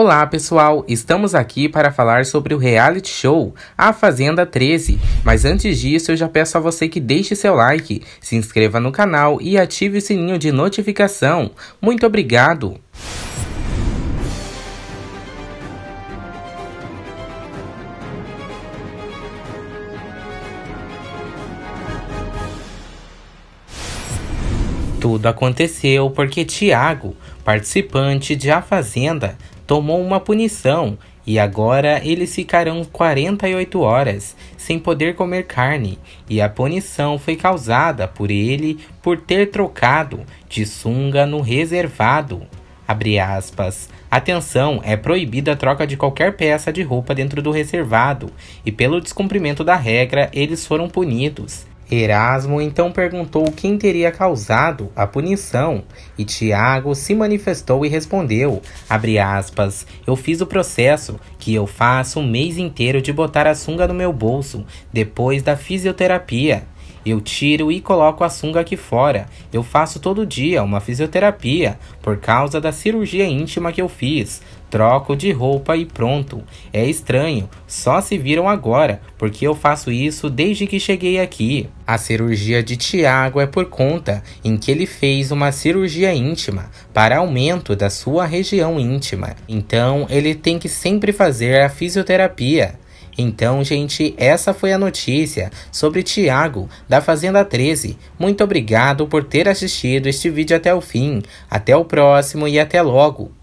Olá pessoal, estamos aqui para falar sobre o reality show A Fazenda 13. Mas antes disso, eu já peço a você que deixe seu like, se inscreva no canal e ative o sininho de notificação. Muito obrigado! Tudo aconteceu porque Tiago, participante de A Fazenda, tomou uma punição e agora eles ficarão 48 horas sem poder comer carne, e a punição foi causada por ele por ter trocado de sunga no reservado. Abre aspas. Atenção, é proibida a troca de qualquer peça de roupa dentro do reservado, e pelo descumprimento da regra, eles foram punidos. Erasmo então perguntou quem teria causado a punição, e Tiago se manifestou e respondeu: aspas, eu fiz o processo que eu faço um mês inteiro de botar a sunga no meu bolso, depois da fisioterapia. Eu tiro e coloco a sunga aqui fora. Eu faço todo dia uma fisioterapia por causa da cirurgia íntima que eu fiz. Troco de roupa e pronto. É estranho, só se viram agora, porque eu faço isso desde que cheguei aqui. A cirurgia de Tiago é por conta em que ele fez uma cirurgia íntima para aumento da sua região íntima. Então ele tem que sempre fazer a fisioterapia. Então, gente, essa foi a notícia sobre Tiago da Fazenda 13. Muito obrigado por ter assistido este vídeo até o fim. Até o próximo e até logo.